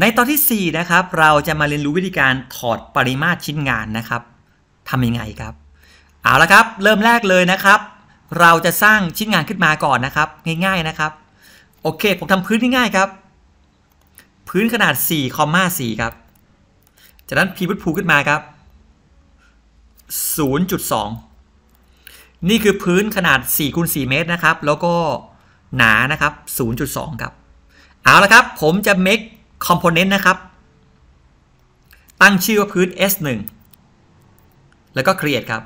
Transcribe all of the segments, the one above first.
ในตอนที่ 4 นะครับเราจะมาเรียนรู้วิธีการถอดปริมาตรชิ้นงานนะครับทำยังไงครับเอาละครับเริ่มแรกเลยนะครับ เราจะสร้างชิ้นงานขึ้นมาก่อนนะครับง่ายๆนะครับโอเค ผมทำพื้นง่ายๆครับ พื้นขนาด4คอมมา4ครับจากนั้นพีพุทภูขึ้นมาครับ 0.2 นี่คือพื้นขนาด4คูณ4เมตรนะครับแล้วก็หนานะครับ 0.2ครับเอาละครับผมจะ make คอมโพเนนต์นะครับ ตั้งชื่อว่าพื้น S1 แล้วก็ Create ครับ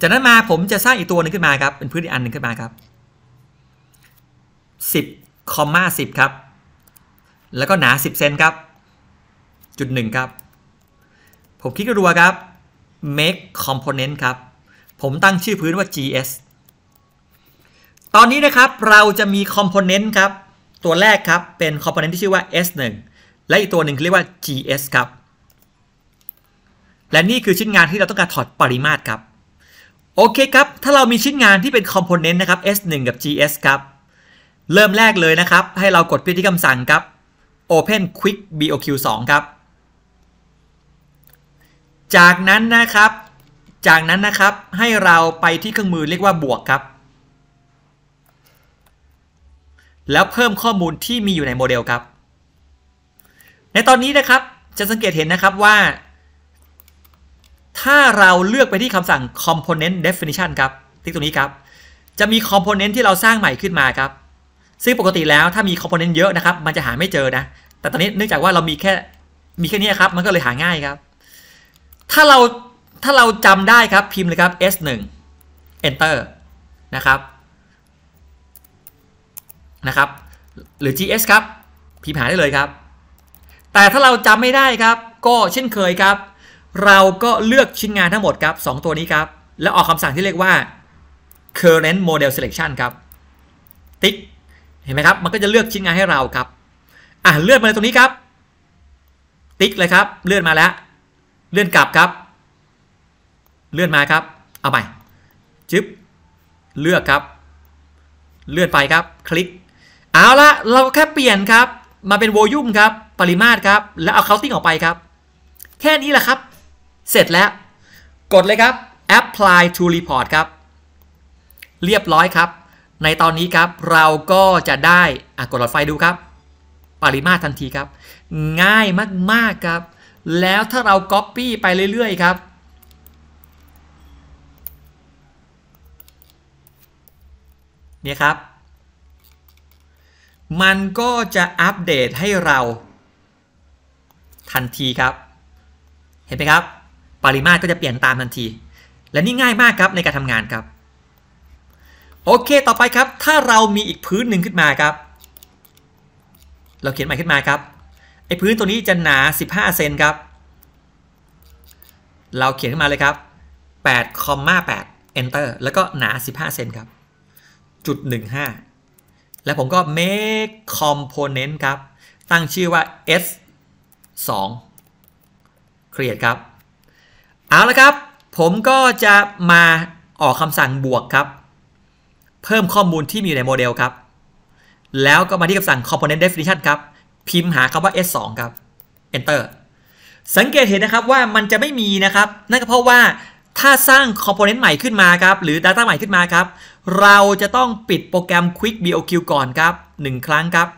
จากนั้นมาผมจะสร้างอีกตัวนึงขึ้นมาครับเป็นพื้นอีกอันหนึ่งขึ้นมาครับ10คอมมา10 ครับ แล้วก็หนา 10เซนครับจุดหนึ่งครับ ผมคลิกรัวครับ make component ครับ ผมตั้งชื่อพื้นว่า GS ตอนนี้นะครับเราจะมีคอมโพเนนต์ครับตัวแรกครับเป็นคอมโพเนนต์ที่ชื่อว่า S1 และอีกตัวหนึ่งเรียกว่า GS ครับ และนี่คือชิ้นงานที่เราต้องการถอดปริมาตรครับ โอเคครับ ถ้าเรามีชิ้นงานที่เป็นคอมโพเนนต์นะครับ S1 กับ GS ครับ เริ่มแรกเลยนะครับให้เรากดไปที่คำสั่งครับ Open Quick BOQ 2ครับ จากนั้นนะครับ จากนั้นนะครับให้เราไปที่เครื่องมือเรียกว่าบวกครับแล้วเพิ่มข้อมูลที่มีอยู่ในโมเดลครับ ในตอนนี้นะครับจะสังเกตเห็นนะครับว่า ถ้าเราเลือกไปที่คำสั่ง component definition ครับติ๊กตรงนี้ครับ จะมี component ที่เราสร้างใหม่ขึ้นมาครับ ซึ่งปกติแล้วถ้ามี component เยอะนะครับมันจะหาไม่เจอนะแต่ตอนนี้เนื่องจากว่าเรามีแค่มีแค่นี้ครับ มันก็เลยหาง่ายครับ ถ้าเราถ้าเราจำได้ครับพิมพ์เลยครับ s 1 enter นะครับนะครับหรือ GS ครับพิมพ์หาได้เลยครับ แต่ถ้าเราจำไม่ได้ครับ ก็เช่นเคยครับ เราก็เลือกชิ้นงานทั้งหมดครับ 2 ตัวนี้ครับแล้วออกคำสั่งที่เรียกว่า current model selection ครับติ๊กเห็นไหมครับมันก็จะเลือกชิ้นงานให้เราครับอ่ะเลื่อนมาเลยตรงนี้ครับ ติ๊กเลยครับเลื่อนมาแล้ว เลื่อนกลับครับ เลื่อนมาครับเอาใหม่จึ๊บเลือกครับ เลื่อนไปครับคลิกเอาละเราแค่เปลี่ยนครับมาเป็นโวลูมครับปริมาตรครับแล้วเอาเคาน์ติ้งออกไปครับแค่นี้แหละครับ เสร็จแล้ว กดเลยครับ apply to report ครับ เรียบร้อยครับ ในตอนนี้ครับเราก็จะได้กดหลอดไฟดูครับ ปริมาตรทันทีครับ ง่ายมากๆครับ แล้วถ้าเรา Copy ไปเรื่อย ๆ ครับ เนี่ยครับมันก็จะอัปเดตให้เราทันทีครับ เห็นไหมครับปริมาตรก็จะเปลี่ยนตามทันที และนี่ง่ายมากครับในการทำงานครับโอเคต่อไปครับถ้าเรามีอีกพื้นหนึ่งขึ้นมาครับเราเขียนใหม่ขึ้นมาครับไอ้พื้นตัวนี้จะหนา15เซนครับเราเขียนขึ้นมาเลยครับ 8 8 enter แล้วก็หนา15เซนครับจุด15แล้วผมก็ make component ครับ ตั้งชื่อว่า s 2 create ครับ เอาละครับ ผมก็จะมาออกคำสั่งบวกครับ เพิ่มข้อมูลที่มีในโมเดลครับ แล้วก็มาที่คำสั่ง component definition ครับ พิมพ์หาคำว่า s 2ครับ enter สังเกตเห็นนะครับว่ามันจะไม่มีนะครับ นั่นก็เพราะว่าถ้าสร้างคอมโพเนนต์ใหม่ขึ้นมาครับ หรือ Data ใหม่ขึ้นมาครับ เราจะต้องปิดโปรแกรม Quick BOQ ก่อนครับ1ครั้งครับ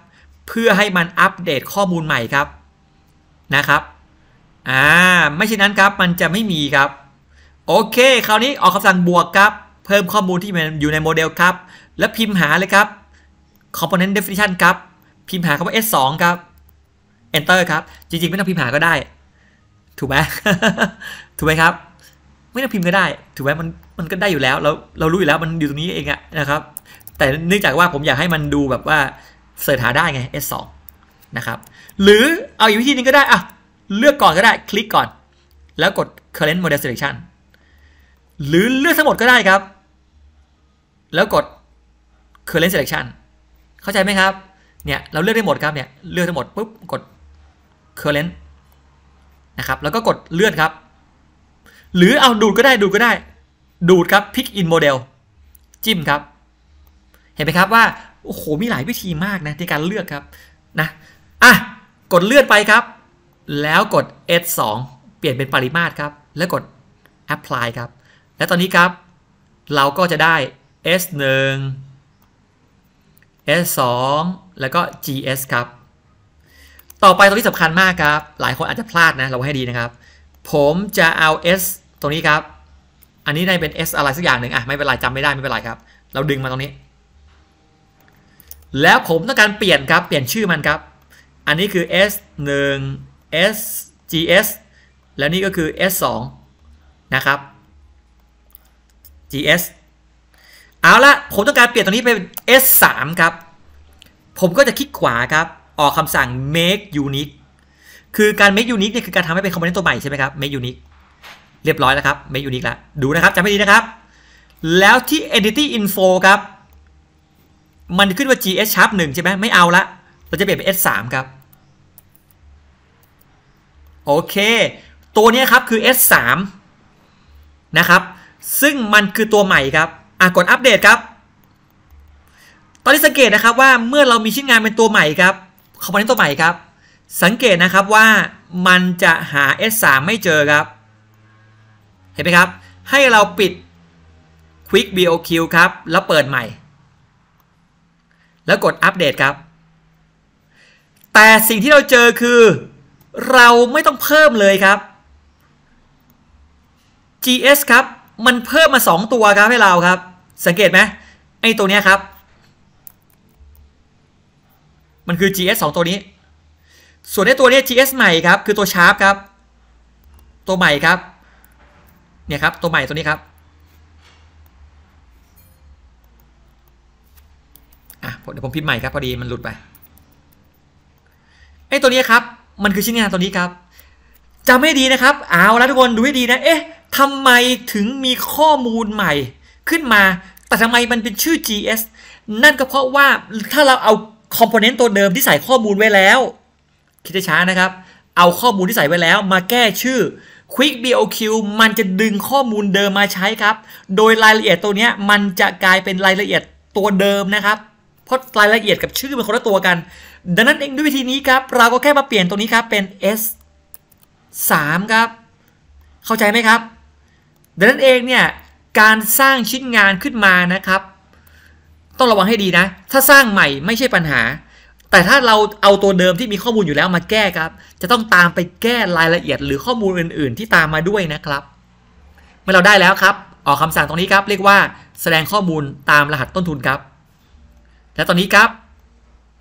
เพื่อให้มันอัปเดตข้อมูลใหม่ครับนะครับอ่าไม่เช่นนั้นครับมันจะไม่มีครับ โอเค คราวนี้ออกคำสั่งบวกครับเพิ่มข้อมูลที่อยู่ในโมเดลครับ แล้วพิมพ์หาเลยครับ component definition ครับ พิมพ์หาคำว่า s 2ครับ enter ครับจริงๆ ไม่ต้องพิมพ์หาก็ได้ ถูกไหมถูกไหมครับไม่ต้องพิมพ์ก็ได้ถือว่ามันมันก็ได้อยู่แล้ว เราเรารู้อยู่แล้วมันอยู่ตรงนี้เองอะนะครับ แต่เนื่องจากว่าผมอยากให้มันดูแบบว่าเสิร์ชหาได้ไง S2 นะครับ หรือเอาอีกวิธีนึงก็ได้อะเลือกก่อนก็ได้คลิกก่อน แล้วกด current model selection หรือเลือกทั้งหมดก็ได้ครับ แล้วกด current selection เข้าใจไหมครับ เนี่ยเราเลือกได้หมดครับเนี่ยเลือกทั้งหมดปุ๊บกด current นะครับ แล้วก็กดเลื่อนครับหรือเอาดูดก็ได้ดูดก็ได้ ดูดครับพิกอินโมเดลจิ้มครับ เห็นไหมครับว่าโอ้โหมีหลายวิธีมากนะในการเลือกครับนะอ่ะ กดเลื่อนไปครับ แล้วกด s 2เปลี่ยนเป็นปริมาตรครับ แล้วกด apply ครับและตอนนี้ครับ เราก็จะได้ s 1 s 2แล้วก็ gs ครับ ต่อไปตรงที่สำคัญมากครับ หลายคนอาจจะพลาดนะ เราให้ดีนะครับ ผมจะเอา s ตรงนี้ครับ อันนี้ได้เป็น S อะไรสักอย่างหนึ่งอ่ะไม่เป็นไรจำไม่ได้ไม่เป็นไรครับ เราดึงมาตรงนี้ แล้วผมต้องการเปลี่ยนครับ เปลี่ยนชื่อมันครับ อันนี้คือ S 1 S GS แล้วนี่ก็คือ S 2นะครับ GS เอาละผมต้องการเปลี่ยนตรงนี้เป็น S 3ครับ ผมก็จะคลิกขวาครับ ออกคำสั่ง make unique คือการ make unique เนี่ยคือการทำให้เป็นคอมโพเนนต์ตัวใหม่ใช่ไหมครับ make unique เรียบร้อยแล้วครับไม่ยูนิคละดูนะครับจำให้ดีนะครับ แล้วที่ entity info ครับ มันขึ้นว่า gs sharp 1 ใช่ไหมไม่เอาละเราจะเปลี่ยนเป็น s 3ครับ โอเค ตัวนี้ครับคือ s 3นะครับซึ่งมันคือตัวใหม่ครับอ่ะกดอัปเดตครับ ตอนนี้สังเกตนะครับว่าเมื่อเรามีชิ้นงานเป็นตัวใหม่ครับคอมโพเนนต์ตัวใหม่ครับ สังเกตนะครับว่ามันจะหา S3 ไม่เจอครับเห็นไหมครับให้เราปิด Quick BOQ ครับ แล้วเปิดใหม่ แล้วกดอัปเดตครับ แต่สิ่งที่เราเจอคือเราไม่ต้องเพิ่มเลยครับ GS ครับ มันเพิ่มมา 2 ตัวครับให้เราครับ สังเกตไหมไอ้ตัวนี้ครับ มันคือ GS 2 ตัวนี้ ส่วนไอ้ตัวนี้ GS ใหม่ครับ คือตัวชาร์ปครับตัวใหม่ครับเนี่ยครับตัวใหม่ตัวนี้ครับอ่ะเดี๋ยวผมพิมพ์ใหม่ครับพอดี มันหลุดไปไอ้ตัวนี้ครับมันคือชิ้นงานตัวนี้ครับจำให้ดีนะครับเอาแล้วทุกคนดูให้ดีนะเอ๊ะทำไมถึงมีข้อมูลใหม่ขึ้นมา แต่ทำไมมันเป็นชื่อ GS นั่นก็เพราะว่าถ้าเราเอาคอมโพเนนต์ตัวเดิมที่ใส่ข้อมูลไว้แล้ว คิดช้านะครับ เอาข้อมูลที่ใส่ไว้แล้วมาแก้ชื่อ Quick BOQ มันจะดึงข้อมูลเดิมมาใช้ครับ โดยรายละเอียดตัวนี้มันจะกลายเป็นรายละเอียดตัวเดิมนะครับเพราะรายละเอียดกับชื่อเป็นคนละตัวกัน ดังนั้นเองด้วยวิธีนี้ครับเราก็แค่มาเปลี่ยนตรงนี้ครับ เป็น S 3ครับ เข้าใจไหมครับ ดังนั้นเองเนี่ยการสร้างชิ้นงานขึ้นมานะครับ ต้องระวังให้ดีนะ ถ้าสร้างใหม่ไม่ใช่ปัญหาแต่ถ้าเราเอาตัวเดิมที่มีข้อมูลอยู่แล้วมาแก้ครับ จะต้องตามไปแก้รายละเอียดหรือข้อมูลอื่นๆ ที่ตามมาด้วยนะครับ เมื่อเราได้แล้วครับ ออกคำสั่งตรงนี้ครับ เรียกว่า แสดงข้อมูลตามรหัสต้นทุนครับ และตอนนี้ครับ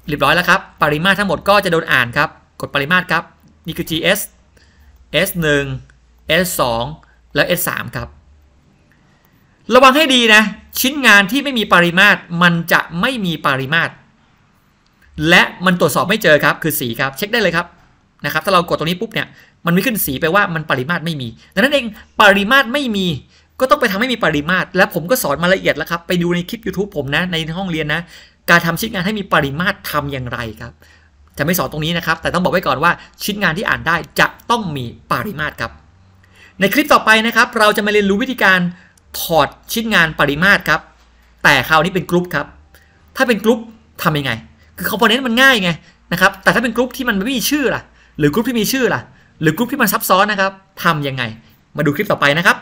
เรียบร้อยแล้วครับ ปริมาตรทั้งหมดก็จะโดนอ่านครับ กดปริมาตรครับนี่คือ GS S1 S2 และ S3 ครับระวังให้ดีนะ ชิ้นงานที่ไม่มีปริมาตรมันจะไม่มีปริมาตรและมันตรวจสอบไม่เจอครับคือสีครับ เช็คได้เลยครับ นะครับ ถ้าเรากดตรงนี้ปุ๊บเนี่ยมันไม่ขึ้นสีไปว่ามันปริมาตรไม่มี ดังนั้นเองปริมาตรไม่มี ก็ต้องไปทำให้มีปริมาตร และผมก็สอนมาละเอียดแล้วครับ ไปดูในคลิป YouTube ผมนะในห้องเรียนนะการทำชิ้นงานให้มีปริมาตรทำอย่างไรครับจะไม่สอนตรงนี้นะครับ แต่ต้องบอกไว้ก่อนว่าชิ้นงานที่อ่านได้จะต้องมีปริมาตรครับ ในคลิปต่อไปนะครับ เราจะมาเรียนรู้วิธีการถอดชิ้นงานปริมาตรครับ แต่คราวนี้เป็นกรุ๊ปครับถ้าเป็นกรุ๊ปทำยังไงคือคอมโพเนนต์มันง่ายไงนะครับแต่ถ้าเป็นกรุ๊ปที่มันไม่มีชื่อล่ะหรือกรุ๊ปที่มีชื่อล่ะ หรือกรุ๊ปที่มันซับซ้อนนะครับทำยังไง มาดูคลิปต่อไปนะครับ